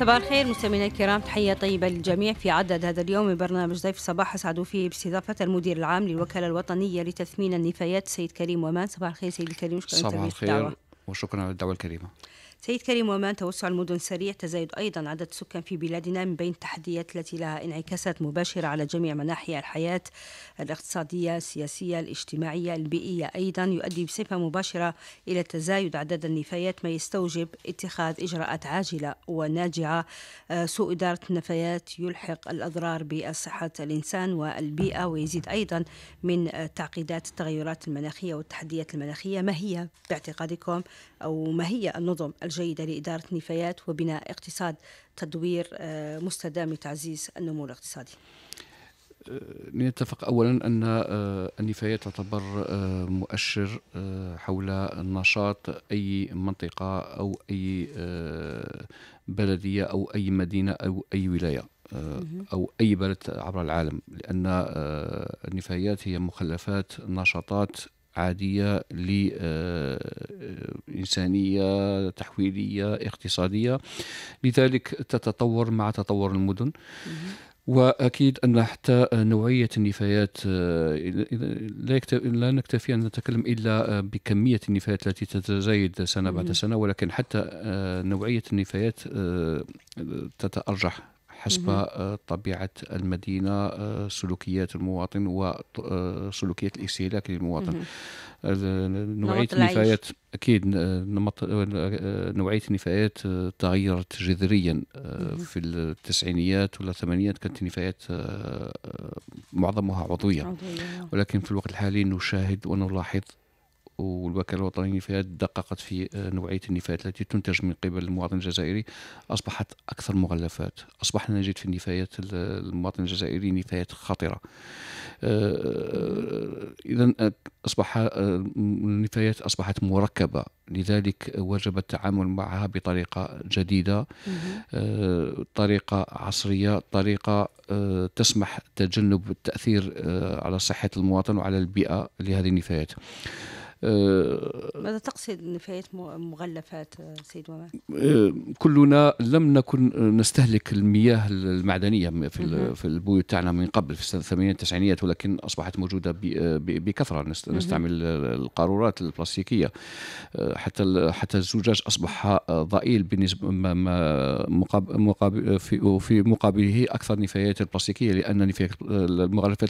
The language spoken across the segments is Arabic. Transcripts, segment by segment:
صباح الخير مستمعينا الكرام تحية طيبة للجميع في عدد هذا اليوم من برنامج ضيف صباح أسعد فيه باستضافة المدير العام للوكالة الوطنية لتثمين النفايات سيد كريم ومان صباح الخير سيد الكريم شكرا صباح الخير وشكرا على الدعوة الكريمة سيد كريم ومان توسع المدن سريع تزايد أيضا عدد السكان في بلادنا من بين التحديات التي لها انعكاسات مباشرة على جميع مناحي الحياة الاقتصادية السياسية الاجتماعية البيئية أيضا يؤدي بصفة مباشرة إلى تزايد عدد النفايات ما يستوجب اتخاذ إجراءات عاجلة وناجعة آه، سوء إدارة النفايات يلحق الأضرار بصحة الإنسان والبيئة ويزيد أيضا من تعقيدات التغيرات المناخية والتحديات المناخية ما هي باعتقادكم أو ما هي النظم الجيدة لإدارة النفايات وبناء اقتصاد تدوير آه، مستدام لتعزيز النمو الاقتصادي آه، نتفق اولا ان آه، النفايات تعتبر مؤشر حول نشاط اي منطقه او اي بلديه او اي مدينه او اي ولايه او اي بلد عبر العالم لان النفايات هي مخلفات نشاطات عادية لإنسانية آه، تحويلية اقتصادية لذلك تتطور مع تطور المدن واكيد ان حتى نوعيه النفايات آه، لا لا نكتفي ان نتكلم الا بكميه النفايات التي تتزايد سنه بعد سنه ولكن حتى آه، نوعيه النفايات تتارجح حسب آه، طبيعة المدينة آه، سلوكيات المواطن وسلوكيات الاستهلاك للمواطن نوعية النفايات أكيد نمط نوعية النفايات تغيرت جذريا آه، في التسعينيات ولا الثمانينات كانت النفايات معظمها عضوية نعم. ولكن في الوقت الحالي نشاهد ونلاحظ والوكاله الوطنيه للنفايات دققت في آه، نوعيه النفايات التي تنتج من قبل المواطن الجزائري اصبحت اكثر مغلفات اصبحنا نجد في النفايات المواطن الجزائري نفايات خطره آه، اذا آه، اصبح النفايات اصبحت مركبه لذلك وجب التعامل معها بطريقه جديده طريقه عصريه طريقه تسمح تجنب التاثير على صحه المواطن وعلى البيئه لهذه النفايات ماذا تقصد نفايات مغلفات آه، سيد ومان؟ آه، كلنا لم نكن آه، نستهلك المياه المعدنية في, في البيوت تاعنا من قبل في الثمانينات التسعينيات ولكن أصبحت موجودة بكثرة نستعمل القارورات البلاستيكية حتى حتى الزجاج أصبح ضئيل بالنسبة مقابل في مقابله أكثر النفايات البلاستيكية لأن نفايات المغلفات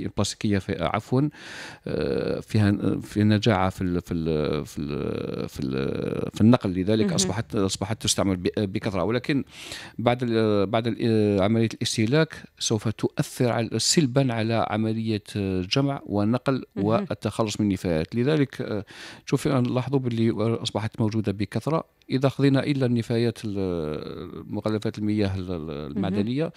البلاستيكية عفوا فيها في نجاح ساعه في الـ في الـ في الـ في, الـ في النقل لذلك اصبحت اصبحت تستعمل بكثره ولكن بعد بعد عمليه الاستهلاك سوف تؤثر سلبا على عمليه جمع ونقل والتخلص من النفايات لذلك آه، شوفي نلاحظوا باللي اصبحت موجوده بكثره اذا خذينا الا النفايات مغلفات المياه المعدنيه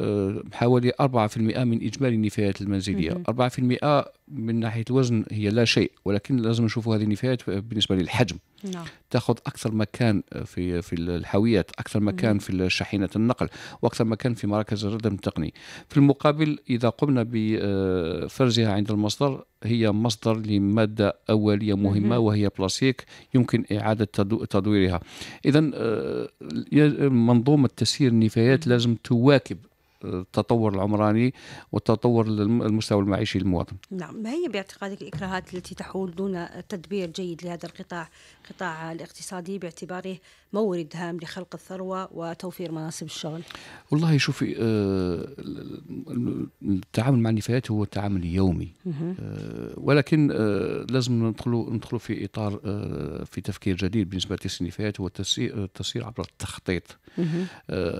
آه، حوالي 4% من اجمالي النفايات المنزليه 4% من ناحيه الوزن هي لا شيء ولكن ولكن لازم نشوفوا هذه النفايات آه، بالنسبه للحجم نعم. تاخذ اكثر مكان آه، في في الحاويات اكثر مكان في شاحنه النقل واكثر مكان في مراكز الردم التقني في المقابل اذا قمنا بفرزها آه، عند المصدر هي مصدر لمادة أولية مهمة وهي بلاستيك يمكن إعادة تدويرها إذا منظومة تسيير النفايات لازم تواكب التطور العمراني والتطور المستوى المعيشي للمواطن نعم ما هي باعتقادك الإكراهات التي تحول دون تدبير جيد لهذا القطاع القطاع الاقتصادي باعتباره مورد هام لخلق الثروة وتوفير مناصب الشغل والله شوفي آه، التعامل مع النفايات هو تعامل يومي آه، ولكن آه، لازم ندخلوا ندخلوا في إطار في تفكير جديد بالنسبة للنفايات هو التسيير عبر التخطيط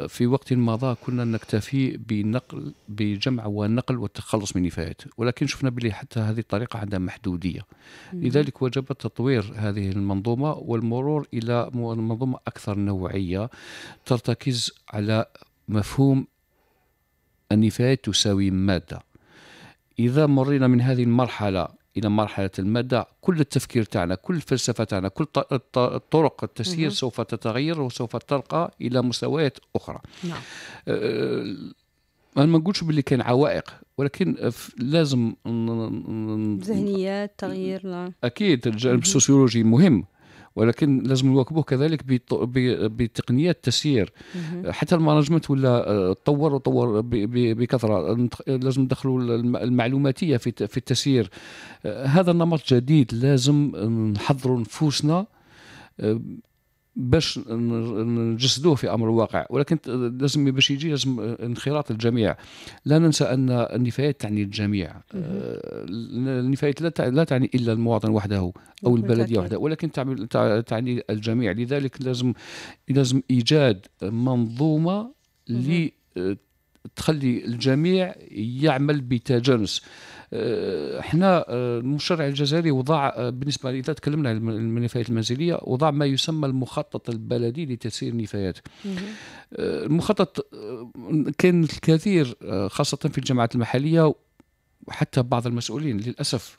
في وقت مضى كنا نكتفي بنقل بجمع ونقل والتخلص من النفايات ولكن شفنا بلي حتى هذه الطريقة عندها محدودية لذلك وجب تطوير هذه المنظومة والمرور إلى منظومة أكثر نوعية ترتكز على مفهوم النفايات تساوي مادة إذا مرينا من هذه المرحلة الى مرحله الماده كل التفكير تاعنا كل الفلسفه تاعنا كل طرق التسيير سوف تتغير وسوف ترقى الى مستويات اخرى نعم. أه، ما نقولش باللي كان عوائق ولكن لازم ذهنيات تغيير نعم. اكيد الجانب السوسيولوجي مهم ولكن لازم نواكبوه كذلك بتقنيات تسيير حتى المانجمنت ولا آه، تطور وطور بكثره لازم ندخلوا المعلوماتيه في التسيير آه، هذا النمط جديد لازم نحضروا نفوسنا آه، باش نجسدوه في امر الواقع ولكن لازم باش يجي لازم انخراط الجميع لا ننسى ان النفايات تعني الجميع آه، النفايات لا تعني الا المواطن وحده او البلديه وحده ولكن تعني الجميع لذلك لازم لازم ايجاد منظومه لتخلي آه، الجميع يعمل بتجانس آه، احنا آه، المشرع الجزائري وضع آه، بالنسبه اذا تكلمنا عن النفايات المنزليه وضع ما يسمى المخطط البلدي لتسيير النفايات المخطط كان الكثير خاصه في الجماعات المحليه وحتى بعض المسؤولين للاسف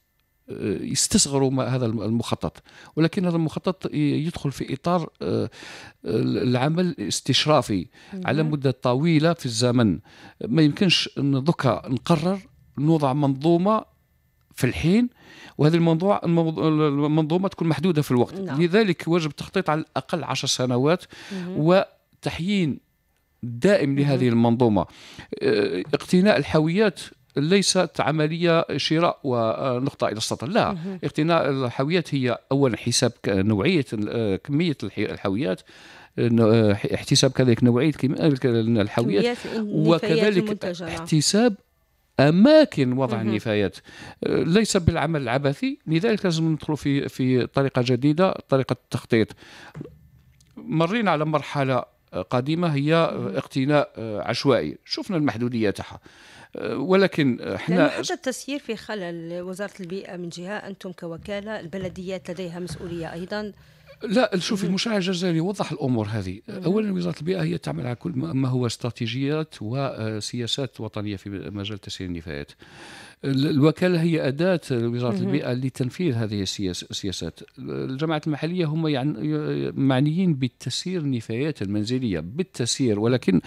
يستصغروا ما هذا المخطط ولكن هذا المخطط يدخل في إطار العمل استشرافي على مدة طويلة في الزمن ما يمكنش أن نقرر نوضع منظومه في الحين وهذه الموضوع المنظومه تكون محدوده في الوقت نعم. لذلك واجب التخطيط على الاقل عشر سنوات مم. وتحيين دائم لهذه المنظومه آه، اقتناء الحاويات ليست عملية شراء ونقطة إلى السطر لا اقتناء الحاويات هي أولا حساب نوعية آه، كمية الحاويات آه، احتساب كذلك نوعية الحاويات وكذلك احتساب اماكن وضع النفايات أه، ليس بالعمل العبثي لذلك لازم ندخلوا في في طريقه جديده طريقه التخطيط مرينا على مرحله قديمه هي اقتناء أه، عشوائي شفنا المحدوديه تاعها أه، ولكن احنا حتى التسيير في خلل وزاره البيئه من جهه انتم كوكاله البلديات لديها مسؤوليه ايضا لا شوفي المشرع الجزائري وضح الامور هذه اولا وزاره البيئه هي تعمل على كل ما هو استراتيجيات وسياسات وطنيه في مجال تسيير النفايات الوكاله هي اداه وزاره البيئه لتنفيذ هذه السياسات الجماعات المحليه هم يعني معنيين بتسيير النفايات المنزليه بالتسيير ولكن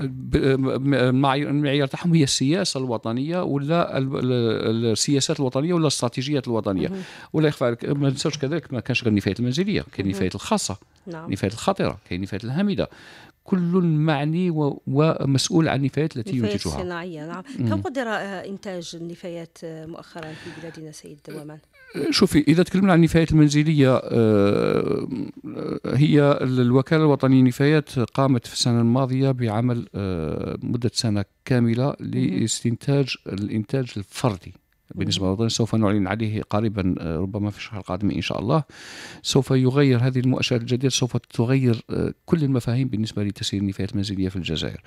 المعيار تاعهم هي السياسه الوطنيه ولا السياسات الوطنيه ولا الاستراتيجيات الوطنيه ولا يخفى عليك ما ننساوش كذلك ما كانش غير النفايات المنزليه كاين النفايات الخاصه نعم. النفايات الخطيره كاين النفايات الهامده كل معني ومسؤول عن النفايات التي ينتجها النفايات صناعية نعم كم قدر إنتاج النفايات مؤخرا في بلادنا سيد دوامان؟ آه، شوفي اذا تكلمنا عن النفايات المنزليه آه، آه، هي الوكاله الوطنيه للنفايات قامت في السنه الماضيه بعمل مده سنه كامله لاستنتاج الانتاج الفردي بالنسبة للوطن سوف نعلن عليه قريبا آه، ربما في الشهر القادم إن شاء الله سوف يغير هذه المؤشرات الجديدة سوف تغير آه، كل المفاهيم بالنسبة لتسيير النفايات المنزلية في الجزائر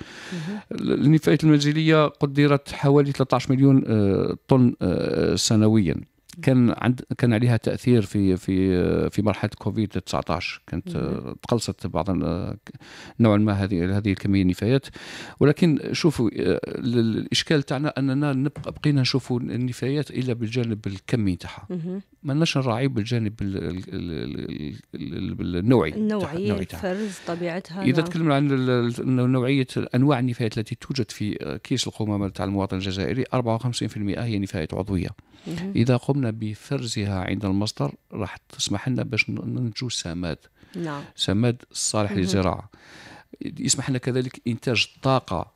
النفايات المنزلية قدرت حوالي 13 مليون آه، طن سنويا كان عند كان عليها تاثير في في في مرحله كوفيد 19 كانت تقلصت بعض نوعا ما هذه هذه الكميه النفايات ولكن شوفوا الاشكال تاعنا اننا نبقى بقينا نشوفوا النفايات الا بالجانب الكمي تاعها ما لناش نراعي بالجانب النوعي النوعي الفرز طبيعتها اذا نعم. تكلمنا عن نوعيه انواع النفايات التي توجد في كيس القمامه تاع المواطن الجزائري 54% هي نفايات عضويه إذا قمنا بفرزها عند المصدر راح تسمح لنا باش ننتجو سماد نعم. سماد صالح للزراعة يسمح لنا كذلك إنتاج طاقة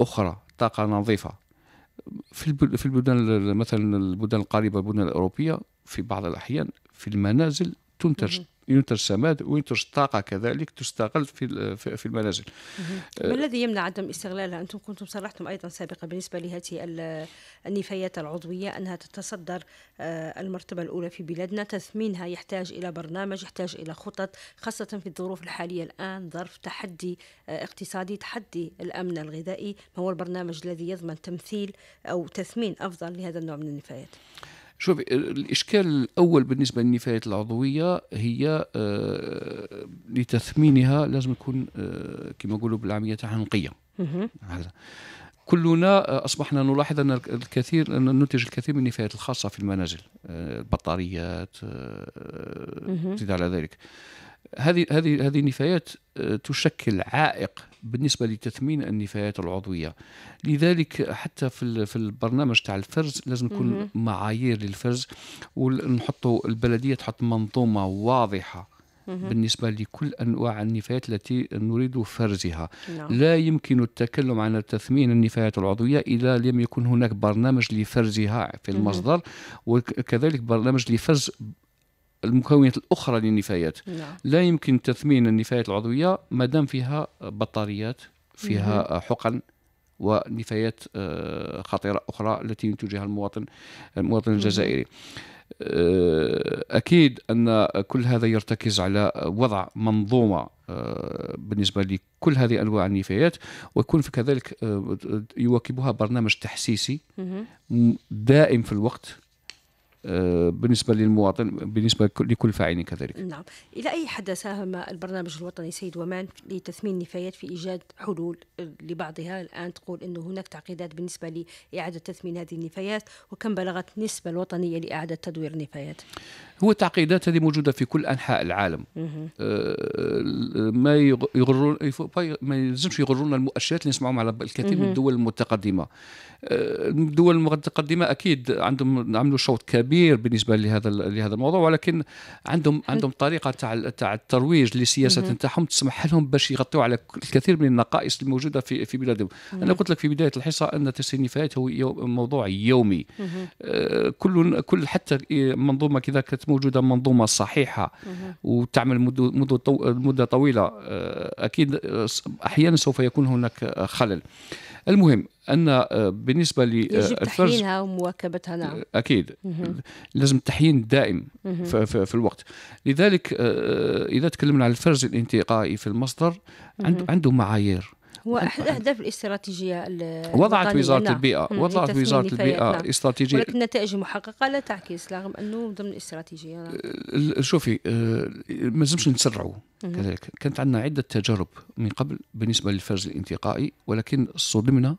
أخرى طاقة نظيفة في في البلدان مثلا البلدان القريبة البلدان الأوروبية في بعض الأحيان في المنازل تنتج ينتج سماد وينتج طاقه كذلك تستغل في في المنازل ما الذي يمنع عدم استغلالها انتم كنتم صرحتم ايضا سابقا بالنسبه لهذه النفايات العضويه انها تتصدر آه، المرتبه الاولى في بلادنا تثمينها يحتاج الى برنامج يحتاج الى خطط خاصه في الظروف الحاليه الان ظرف تحدي آه، اقتصادي تحدي الامن الغذائي ما هو البرنامج الذي يضمن تمثيل او تثمين افضل لهذا النوع من النفايات شوف الإشكال الأول بالنسبة للنفايات العضوية هي آه، لتثمينها لازم يكون آه، كما نقولوا بالعامية تاعها نقية كلنا آه، اصبحنا نلاحظ ان الكثير ان ننتج الكثير من النفايات الخاصه في المنازل البطاريات زيد على ذلك هذه هذه هذه النفايات آه، تشكل عائق بالنسبه لتثمين النفايات العضويه لذلك حتى في في البرنامج تاع الفرز لازم يكون معايير للفرز ونحطوا البلديه تحط منظومه واضحه بالنسبة لكل أنواع النفايات التي نريد فرزها نعم. لا يمكن التكلم عن تثمين النفايات العضوية إذا لم يكن هناك برنامج لفرزها في المصدر وكذلك برنامج لفرز المكونات الاخرى للنفايات لا. نعم. لا يمكن تثمين النفايات العضويه ما دام فيها بطاريات فيها مم. حقن ونفايات آه، خطيره اخرى التي ينتجها المواطن المواطن الجزائري آه، اكيد ان كل هذا يرتكز على وضع منظومه آه، بالنسبه لكل هذه انواع النفايات ويكون كذلك يواكبها برنامج تحسيسي دائم في الوقت آه، بالنسبه للمواطن بالنسبه لكل فاعل كذلك نعم الى اي حد ساهم البرنامج الوطني سيد ومان لتثمين النفايات في ايجاد حلول لبعضها الان تقول انه هناك تعقيدات بالنسبه لاعاده تثمين هذه النفايات وكم بلغت النسبه الوطنيه لاعاده تدوير النفايات هو التعقيدات هذه موجوده في كل انحاء العالم آه، ما يغرون ما يلزمش يغرون المؤشرات اللي نسمعهم على الكثير من الدول المتقدمه آه، الدول المتقدمه اكيد عندهم عملوا شوط كبير كبير بالنسبه لهذا لهذا الموضوع ولكن عندهم عندهم طريقه تاع تاع الترويج للسياسه نتاعهم تسمح لهم باش يغطوا على الكثير من النقائص الموجوده في في بلادهم انا قلت لك في بدايه الحصه ان النفايات هو موضوع يومي آه، كل كل حتى منظومه كذا كانت موجوده منظومه صحيحه وتعمل مده مده طويله آه، اكيد آه، احيانا سوف يكون هناك خلل المهم ان آه، بالنسبه ل آه، يجب تحيينها ومواكبتها نعم اكيد مهم. لازم التحيين الدائم في, الوقت لذلك آه، اذا تكلمنا عن الفرز الانتقائي في المصدر عنده, عنده معايير هو أحد أهداف الاستراتيجية وضعت وزارة نعم. البيئة وضعت وزارة البيئة نعم. استراتيجية ولكن النتائج المحققة لا تعكس رغم أنه ضمن الاستراتيجية نعم. شوفي آه، ما لازمش نتسرعوا كذلك كانت عندنا عدة تجارب من قبل بالنسبة للفرز الانتقائي ولكن صدمنا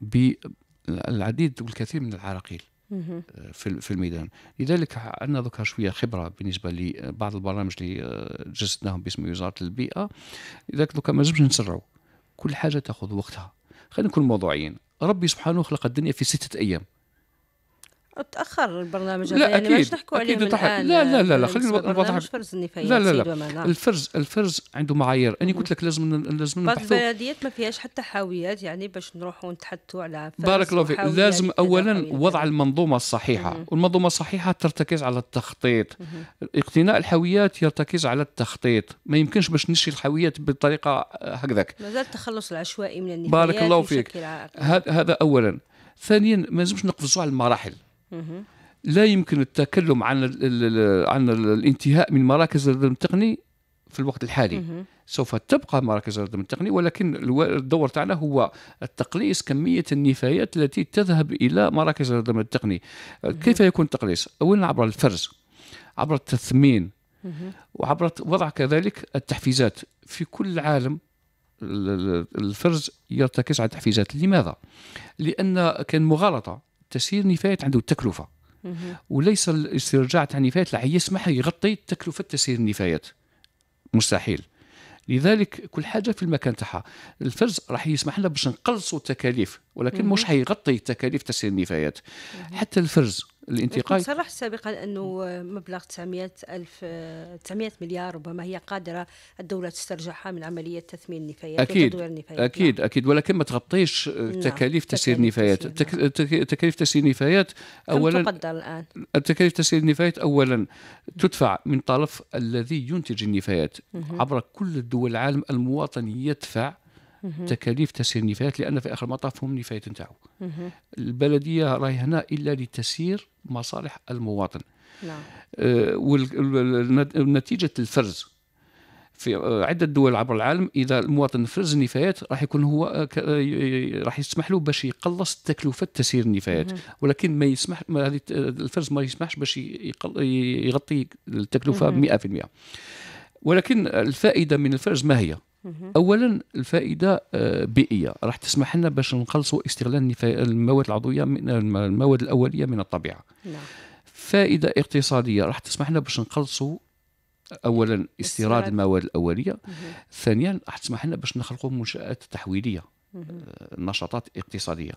بالعديد والكثير من العراقيل آه، في في الميدان لذلك عندنا ذكر شويه خبره بالنسبه لبعض البرامج اللي آه، جسدناهم باسم وزاره البيئه لذلك ذكر ما لازمش نسرعوا كل حاجه تاخذ وقتها خلينا نكون موضوعيين ربي سبحانه خلق الدنيا في سته ايام تاخر البرنامج هذا يعني أكيد. اكيد نحكوا عليه تحت. لا لا لا, لا خلينا نوضح فرز لا لا لا الفرز الفرز عنده معايير انا قلت لك لازم لازم بعض البلديات ما فيهاش حتى حاويات يعني باش نروحوا نتحدثوا على بارك الله فيك لازم اولا وضع المنظومه الصحيحه والمنظومه الصحيحه ترتكز على التخطيط اقتناء الحاويات يرتكز على التخطيط ما يمكنش باش نشري الحاويات بطريقه هكذاك مازال التخلص العشوائي من النفايات بارك الله فيك هذا اولا ثانيا ما لازمش نقفزوا على المراحل لا يمكن التكلم عن الـ الـ عن الانتهاء من مراكز الردم التقني في الوقت الحالي سوف تبقى مراكز الردم التقني ولكن الدور تاعنا هو تقليص كميه النفايات التي تذهب الى مراكز الردم التقني كيف يكون التقليص اولا عبر الفرز عبر التثمين وعبر وضع كذلك التحفيزات في كل العالم الفرز يرتكز على التحفيزات لماذا؟ لأن كان مغالطة تسيير نفايات عنده تكلفة وليس الاسترجاع تاع النفايات لا يسمح يغطي تكلفة تسيير النفايات مستحيل لذلك كل حاجه في المكان تاعها الفرز راح يسمح لنا باش نقلصوا التكاليف ولكن مش حيغطي تكاليف تسيير النفايات حتى الفرز الانتقال صرحت سابقا انه مبلغ 900 الف 900 مليار ربما هي قادره الدوله تسترجعها من عمليه تثمين النفايات اكيد النفايات اكيد نعم. اكيد ولكن ما تغطيش نعم، تكاليف تسيير النفايات نعم. تكاليف تسيير النفايات اولا كم تقدر الان تكاليف تسيير النفايات اولا تدفع من طرف الذي ينتج النفايات عبر كل دول العالم المواطن يدفع تكاليف تسيير النفايات لان في اخر المطاف هم النفايات نتاعو البلديه راهي هنا الا لتسيير مصالح المواطن نعم آه، ونتيجه الفرز في عده دول عبر العالم اذا المواطن فرز النفايات راح يكون هو آه، آه، راح يسمح له باش يقلص تكلفه تسيير النفايات ولكن ما يسمح ما هذه الفرز ما يسمحش باش يغطي التكلفه 100% ولكن الفائده من الفرز ما هي؟ اولا الفائده آه، بيئيه راح تسمح لنا باش نقلصوا استغلال المواد العضويه من المواد الاوليه من الطبيعه نعم. فائده اقتصاديه راح تسمح لنا باش نقلصوا اولا استيراد المواد الاوليه ثانيا راح تسمح لنا باش نخلقوا منشات تحويليه آه، نشاطات اقتصاديه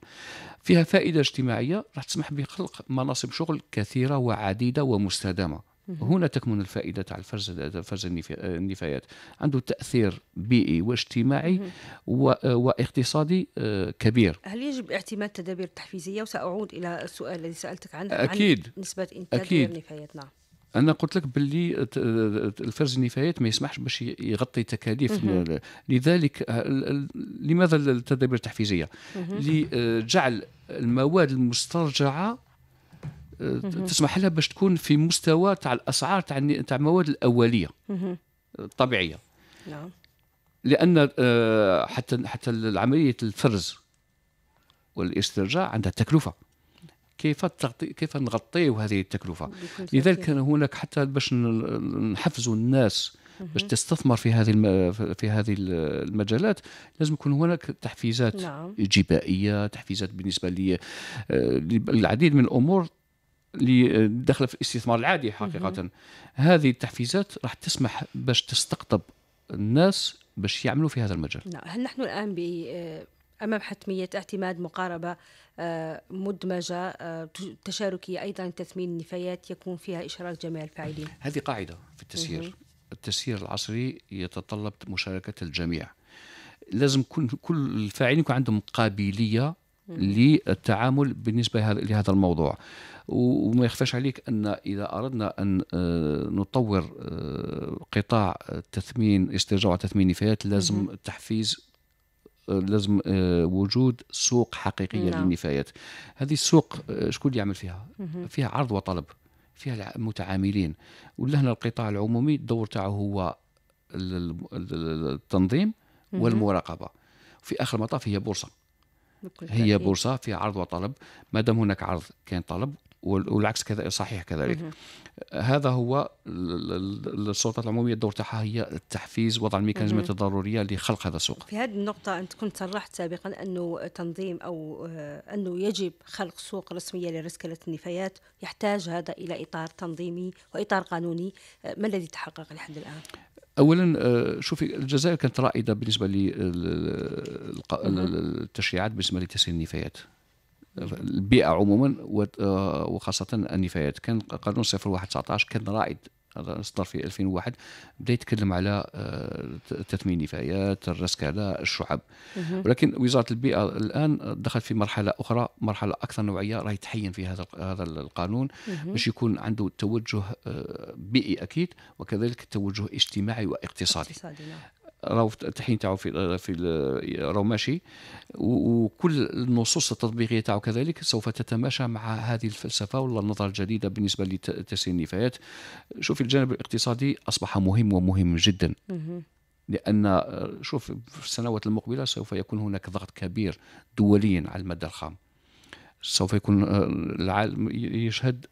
فيها فائده اجتماعيه راح تسمح بخلق مناصب شغل كثيره وعديده ومستدامه هنا تكمن الفائدة تاع الفرز فرز النفايات عنده تأثير بيئي واجتماعي واقتصادي آه، كبير هل يجب اعتماد تدابير تحفيزية وسأعود إلى السؤال الذي سألتك عنه أكيد عن نسبة إنتاج أكيد. النفايات نعم انا قلت لك باللي الفرز النفايات ما يسمحش باش يغطي تكاليف لذلك لماذا التدابير التحفيزيه لجعل المواد المسترجعه تسمح لها باش تكون في مستوى تاع الاسعار تاع تاع المواد الاوليه الطبيعيه نعم لان آه، حتى حتى عمليه الفرز والاسترجاع عندها تكلفه كيف تغطي كيف نغطي هذه التكلفه لذلك هناك حتى باش نحفزوا الناس باش تستثمر في هذه في هذه المجالات لازم يكون هناك تحفيزات نعم. جبائيه تحفيزات بالنسبه للعديد آه، من الامور اللي في الاستثمار العادي حقيقه هذه التحفيزات راح تسمح باش تستقطب الناس باش يعملوا في هذا المجال نعم. هل نحن الان آه، امام حتميه اعتماد مقاربه آه، مدمجه آه، تشاركيه ايضا تثمين النفايات يكون فيها اشراك جميع الفاعلين هذه قاعده في التسيير التسيير العصري يتطلب مشاركه الجميع لازم كل الفاعلين يكون عندهم قابليه للتعامل بالنسبه لهذا الموضوع وما يخفاش عليك ان اذا اردنا ان آه، نطور آه، قطاع التثمين استرجاع وتثمين النفايات لازم تحفيز آه، لازم وجود سوق حقيقيه نعم. للنفايات هذه السوق شكون اللي يعمل فيها فيها عرض وطلب فيها المتعاملين ولهنا القطاع العمومي الدور تاعه هو التنظيم والمراقبه في اخر المطاف هي بورصه هي بورصه فيها عرض وطلب ما دام هناك عرض كاين طلب والعكس كذا صحيح كذلك هذا هو السلطات العموميه الدور تاعها هي التحفيز وضع الميكانيزمات الضروريه لخلق هذا السوق في هذه النقطه انت كنت صرحت سابقا انه تنظيم او انه يجب خلق سوق رسميه لرسكله النفايات يحتاج هذا الى اطار تنظيمي واطار قانوني ما الذي تحقق لحد الان اولا آه، شوفي الجزائر كانت رائده بالنسبه للتشريعات بالنسبه لتسهيل النفايات البيئه عموما آه، وخاصه النفايات كان قانون 0119 كان رائد اصدر في 2001 بدا يتكلم على آه، تثمين النفايات الرسك على الشعب ولكن وزاره البيئه الان دخلت في مرحله اخرى مرحله اكثر نوعيه راهي تحين في هذا هذا القانون باش يكون عنده توجه آه، بيئي اكيد وكذلك توجه اجتماعي واقتصادي راهو التحيين تاعو في في راهو ماشي وكل النصوص التطبيقيه تاعو كذلك سوف تتماشى مع هذه الفلسفه ولا النظره الجديده بالنسبه لتسيير النفايات شوف الجانب الاقتصادي اصبح مهم ومهم جدا لان شوف في السنوات المقبله سوف يكون هناك ضغط كبير دوليا على الماده الخام سوف يكون العالم يشهد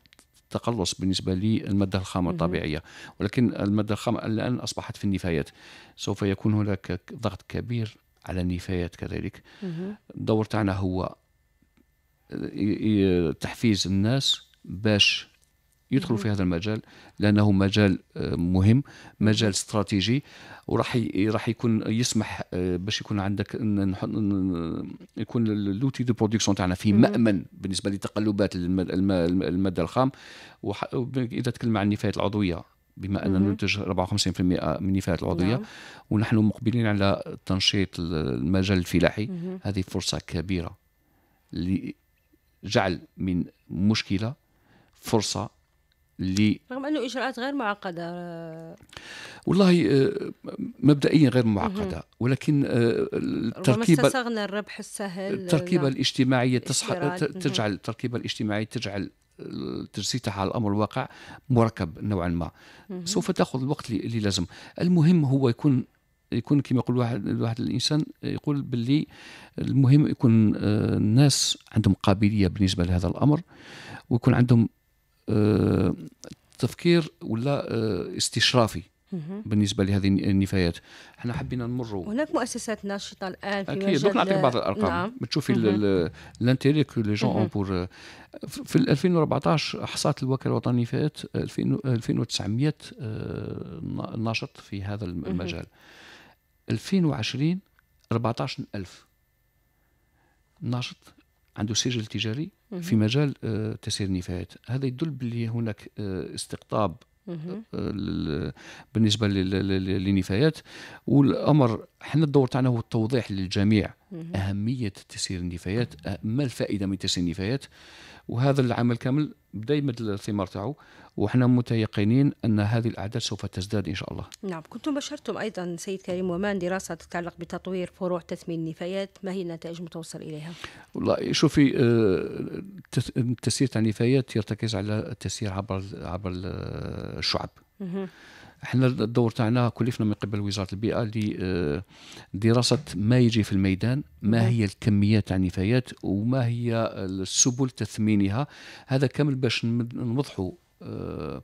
التقلص بالنسبة للمادة الخام الطبيعية ولكن المادة الخام الآن أصبحت في النفايات سوف يكون هناك ضغط كبير على النفايات كذلك الدور تاعنا هو اه، اه، تحفيز الناس باش يدخلوا في هذا المجال لانه مجال آه، مهم مجال استراتيجي وراح راح يكون يسمح آه، باش يكون عندك يكون لوتي دو برودكسيون تاعنا في مامن بالنسبه لتقلبات الماده الخام اذا تكلم عن النفايات العضويه بما اننا ننتج 54% من النفايات العضويه نعم. ونحن مقبلين على تنشيط المجال الفلاحي هذه فرصه كبيره لجعل من مشكله فرصه اللي رغم انه اجراءات غير معقده والله آه، مبدئيا غير معقده ولكن آه، التركيبه استصغنا الربح السهل التركيبه نعم. الاجتماعيه تصح تجعل التركيبه الاجتماعيه تجعل آه، تجسيدها على الامر الواقع مركب نوعا ما سوف تاخذ الوقت اللي لازم المهم هو يكون يكون كما يقول واحد الواحد الانسان يقول باللي المهم يكون الناس عندهم قابليه بالنسبه لهذا الامر ويكون عندهم آه، تفكير ولا آه، استشرافي بالنسبه لهذه النفايات احنا حبينا نمروا هناك مؤسسات ناشطه الان في اكيد دوك نعطيك بعض الارقام نعم. بتشوفي لانتيري كو لي جون اون بور في 2014 احصت الوكاله الوطنيه للنفايات 2900 آه، ناشط في هذا المجال 2020 14000 ناشط عنده سجل تجاري في مجال آه، تسيير النفايات هذا يدل بلي هناك آه، استقطاب آه، بالنسبه للنفايات والامر احنا الدور تاعنا هو التوضيح للجميع اهميه تسيير النفايات أه، ما الفائده من تسيير النفايات وهذا العمل كامل بدا يمد الثمار تاعو وحنا متيقنين ان هذه الاعداد سوف تزداد ان شاء الله. نعم، كنتم بشرتم ايضا سيد كريم ومان دراسه تتعلق بتطوير فروع تثمين النفايات، ما هي النتائج المتوصل اليها؟ والله شوفي التسيير أه، تاع النفايات يرتكز على التسيير عبر عبر الشعب. احنا الدور تاعنا كلفنا من قبل وزاره البيئه لدراسه آه، ما يجي في الميدان ما نعم. هي الكميات تاع النفايات وما هي السبل تثمينها هذا كامل باش نوضحوا آه،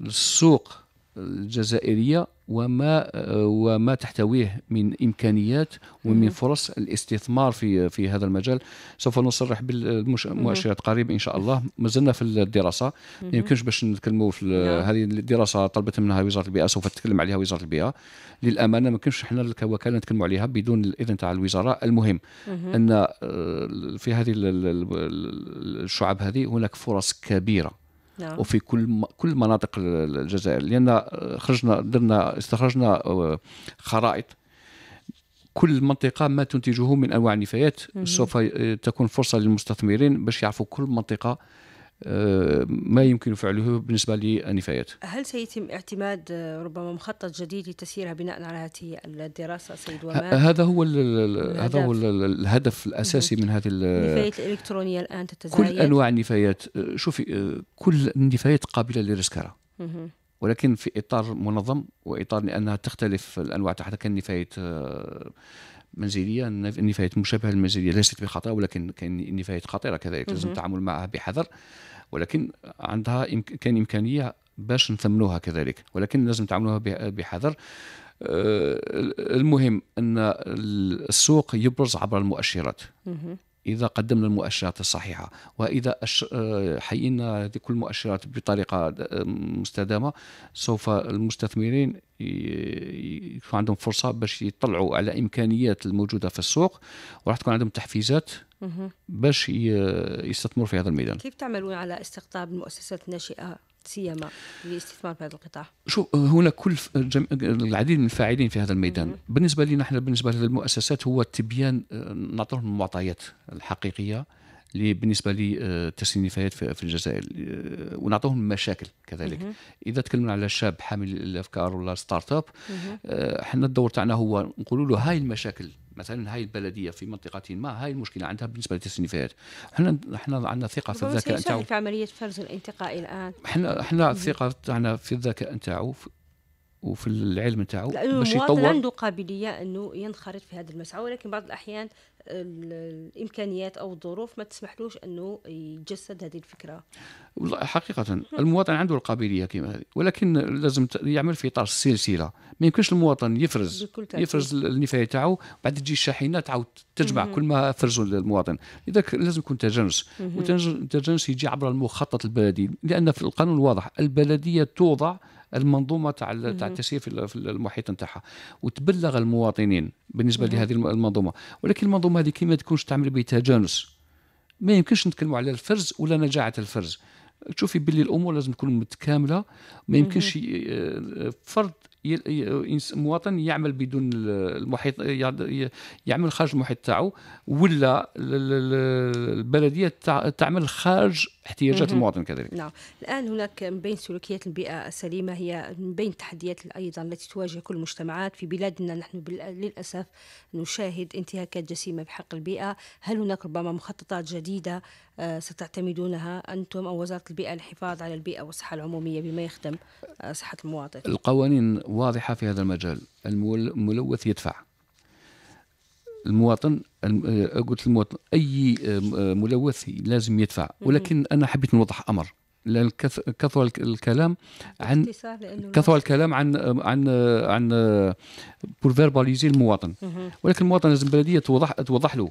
السوق الجزائريه وما وما تحتويه من امكانيات ومن فرص الاستثمار في في هذا المجال سوف نصرح بالمؤشرات قريب ان شاء الله مازلنا في الدراسه ما يمكنش باش نتكلموا في نعم. هذه الدراسه طلبت منها وزاره البيئه سوف تتكلم عليها وزاره البيئه للامانه ما يمكنش احنا كوكاله نتكلموا عليها بدون الاذن تاع الوزاره المهم ان آه، في هذه الشعب هذه هناك فرص كبيره نعم. وفي كل كل مناطق الجزائر لان خرجنا درنا استخرجنا آه، خرائط كل منطقه ما تنتجه من انواع النفايات سوف آه، تكون فرصه للمستثمرين باش يعرفوا كل منطقه ما يمكن فعله بالنسبة للنفايات هل سيتم اعتماد آه، ربما مخطط جديد لتسييرها بناء على هذه الدراسة سيد ومان؟ هذا هو هذا هو الهدف الأساسي من هذه النفايات الإلكترونية الآن تتزايد كل أنواع النفايات آه، شوفي آه، كل النفايات قابلة للرسكرة ولكن في إطار منظم وإطار لأنها تختلف الأنواع تحت كان نفايات منزليه النفايات مشابهه للمنزليه ليست بخطا ولكن كاين نفايات خطيره كذلك لازم التعامل معها بحذر ولكن عندها كان امكانيه باش نثمنوها كذلك ولكن لازم نتعاملوها بحذر آه، المهم ان السوق يبرز عبر المؤشرات إذا قدمنا المؤشرات الصحيحة وإذا آه، حيينا هذه كل المؤشرات بطريقة آه، مستدامة سوف المستثمرين يكون عندهم فرصة باش يطلعوا على إمكانيات الموجودة في السوق وراح تكون عندهم تحفيزات باش يستثمروا في هذا الميدان كيف تعملون على استقطاب المؤسسات الناشئة سيما للاستثمار في هذا القطاع شوف هنا كل جم... العديد من الفاعلين في هذا الميدان مم. بالنسبه لنا احنا بالنسبه للمؤسسات هو تبيان آه، نعطيهم المعطيات الحقيقيه بالنسبه لتسليم آه، النفايات في الجزائر آه، ونعطوهم المشاكل كذلك مه. اذا تكلمنا على شاب حامل الافكار ولا ستارت اب حنا الدور تاعنا هو نقولوا له هاي المشاكل مثلا هاي البلديه في منطقه ما هاي المشكله عندها بالنسبه للتصنيفات احنا احنا عندنا ثقه في الذكاء نتاعو في عمليه فرز الانتقاء الان احنا احنا الثقه تاعنا في الذكاء نتاعو وفي العلم نتاعو باش يطور عنده قابليه انه ينخرط في هذا المسعى ولكن بعض الاحيان الامكانيات او الظروف ما تسمحلوش انه يتجسد هذه الفكره والله حقيقه المواطن عنده القابليه كما هذه ولكن لازم يعمل في اطار السلسله ما يمكنش المواطن يفرز يفرز النفايه تاعو بعد تجي الشاحنه تعاود تجمع مم. كل ما فرزوا المواطن لذلك لازم يكون تجنس والتجنس يجي عبر المخطط البلدي لان في القانون واضح البلديه توضع المنظومه تاع تاع التسيير في المحيط نتاعها وتبلغ المواطنين بالنسبه مم. لهذه المنظومه ولكن المنظومه المعلومه هذه كيما تكونش تعمل به تجانس ما يمكنش نتكلموا على الفرز ولا نجاعه الفرز تشوفي باللي الامور لازم تكون متكامله ما يمكنش آه، فرد مواطن يعمل بدون المحيط يعمل خارج المحيط تاعو ولا البلديه تعمل خارج احتياجات المواطن كذلك نعم الان هناك من بين سلوكيات البيئه السليمه هي من بين التحديات ايضا التي تواجه كل المجتمعات في بلادنا نحن للاسف نشاهد انتهاكات جسيمه بحق البيئه هل هناك ربما مخططات جديده آه، ستعتمدونها أنتم أو وزارة البيئة للحفاظ على البيئة والصحة العمومية بما يخدم آه، صحة المواطن القوانين واضحة في هذا المجال الملوث يدفع المواطن آه، قلت المواطن أي ملوث لازم يدفع ولكن أنا حبيت نوضح أمر لان كثر الكلام عن كثر الكلام عن عن عن بور فيرباليزي المواطن ولكن المواطن لازم البلديه توضح توضح له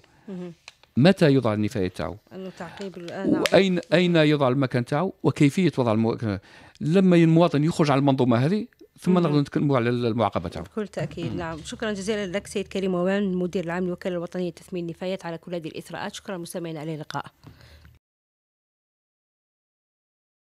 متى يضع النفاية تاعه انه تعقيب واين نعم. اين يضع المكان تاعه وكيفيه وضع المكان لما المواطن يخرج على المنظومه هذه ثم نقدر نتكلموا على المعاقبه تاعو بكل تاكيد نعم شكرا جزيلا لك سيد كريم وان المدير العام للوكاله الوطنيه لتثمين النفايات على كل هذه الاثراءات شكرا مستمعينا على اللقاء